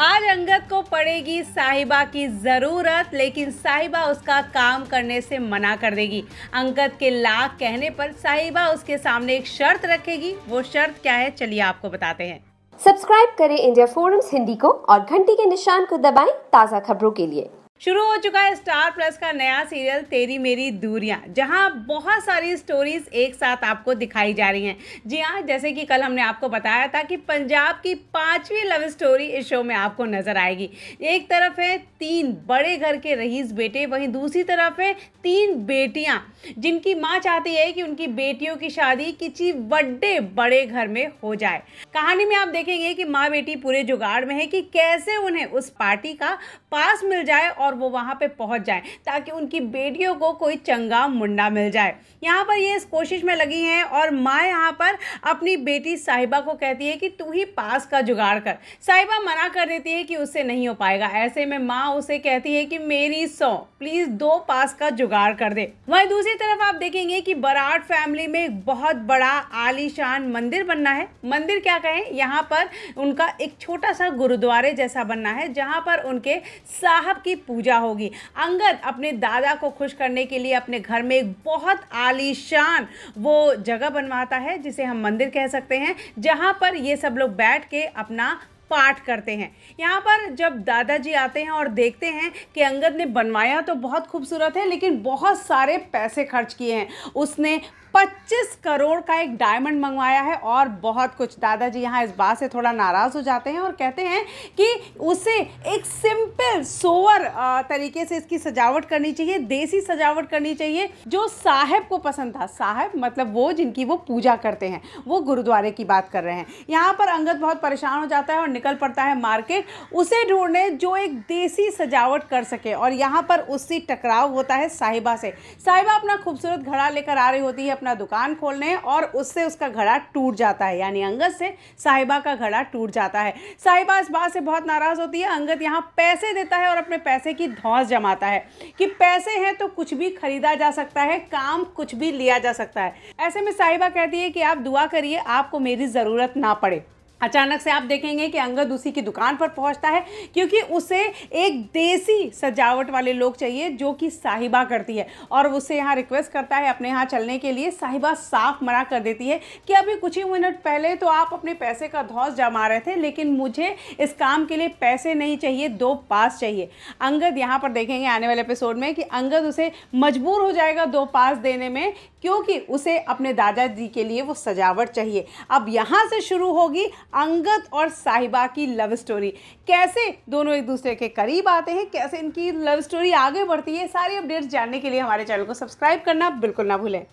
आज अंगद को पड़ेगी साहिबा की ज़रूरत लेकिन साहिबा उसका काम करने से मना कर देगी अंगद के लाख कहने पर साहिबा उसके सामने एक शर्त रखेगी वो शर्त क्या है चलिए आपको बताते हैं सब्सक्राइब करें इंडिया फोरम्स हिंदी को और घंटी के निशान को दबाएं ताज़ा खबरों के लिए शुरू हो चुका है स्टार प्लस का नया सीरियल तेरी मेरी दूरियां जहां बहुत सारी स्टोरीज एक साथ आपको दिखाई जा रही हैं जी हाँ जैसे कि कल हमने आपको बताया था कि पंजाब की पांचवी लव स्टोरी इस शो में आपको नजर आएगी एक तरफ है तीन बड़े घर के रईस बेटे वहीं दूसरी तरफ है तीन बेटियां जिनकी माँ चाहती है कि उनकी बेटियों की शादी किसी बड्डे बड़े घर में हो जाए कहानी में आप देखेंगे कि माँ बेटी पूरे जुगाड़ में है कि कैसे उन्हें उस पार्टी का पास मिल जाए और और वो वहाँ पे पहुँच जाए ताकि उनकी बेटियों को कोई चंगा मुंडा मिल जाए यहाँ पर ये इस कोशिश में लगी हैं और माँ यहाँ पर अपनी बेटी साहिबा को कहती है कि तू ही पास का जुगाड़ कर साहिबा मना कर देती है कि उससे नहीं हो पाएगा ऐसे में माँ उसे कहती है कि मेरी सौ प्लीज़ दो पास का जुगाड़ कर दे वहीं दूसरी तरफ आप देखेंगे कि बराट फैमिली में एक बहुत बड़ा आलीशान मंदिर बनना है मंदिर क्या कहें यहाँ पर उनका एक छोटा सा गुरुद्वारे जैसा बनना है जहाँ पर उनके साहब की पूजा पूजा होगी अंगद अपने दादा को खुश करने के लिए अपने घर में एक बहुत आलीशान वो जगह बनवाता है जिसे हम मंदिर कह सकते हैं जहाँ पर ये सब लोग बैठ के अपना पाठ करते हैं यहाँ पर जब दादाजी आते हैं और देखते हैं कि अंगद ने बनवाया तो बहुत खूबसूरत है लेकिन बहुत सारे पैसे खर्च किए हैं उसने 25 करोड़ का एक डायमंड मंगवाया है और बहुत कुछ दादाजी यहाँ इस बात से थोड़ा नाराज़ हो जाते हैं और कहते हैं कि उसे एक सिंपल सोवर तरीके से इसकी सजावट करनी चाहिए देसी सजावट करनी चाहिए जो साहेब को पसंद था साहेब मतलब वो जिनकी वो पूजा करते हैं वो गुरुद्वारे की बात कर रहे हैं यहाँ पर अंगद बहुत परेशान हो जाता है और निकल पड़ता है मार्केट उसे ढूंढने जो एक देसी सजावट कर सके और यहाँ पर उससे टकराव होता है साहिबा से साहिबा अपना खूबसूरत घड़ा लेकर आ रही होती है अपना दुकान खोलने और उससे उसका घड़ा टूट जाता है यानी अंगद से साहिबा का घड़ा टूट जाता है साहिबा इस बात से बहुत नाराज़ होती है अंगद यहाँ पैसे देता है और अपने पैसे की धौस जमाता है कि पैसे हैं तो कुछ भी खरीदा जा सकता है काम कुछ भी लिया जा सकता है ऐसे में साहिबा कहती है कि आप दुआ करिए आपको मेरी ज़रूरत ना पड़े अचानक से आप देखेंगे कि अंगद उसी की दुकान पर पहुंचता है क्योंकि उसे एक देसी सजावट वाले लोग चाहिए जो कि साहिबा करती है और उसे यहाँ रिक्वेस्ट करता है अपने यहाँ चलने के लिए साहिबा साफ मना कर देती है कि अभी कुछ ही मिनट पहले तो आप अपने पैसे का धौस जमा रहे थे लेकिन मुझे इस काम के लिए पैसे नहीं चाहिए दो पास चाहिए अंगद यहाँ पर देखेंगे आने वाले एपिसोड में कि अंगद उसे मजबूर हो जाएगा दो पास देने में क्योंकि उसे अपने दादाजी के लिए वो सजावट चाहिए अब यहाँ से शुरू होगी अंगद और साहिबा की लव स्टोरी कैसे दोनों एक दूसरे के करीब आते हैं कैसे इनकी लव स्टोरी आगे बढ़ती है सारी अपडेट्स जानने के लिए हमारे चैनल को सब्सक्राइब करना बिल्कुल ना भूलें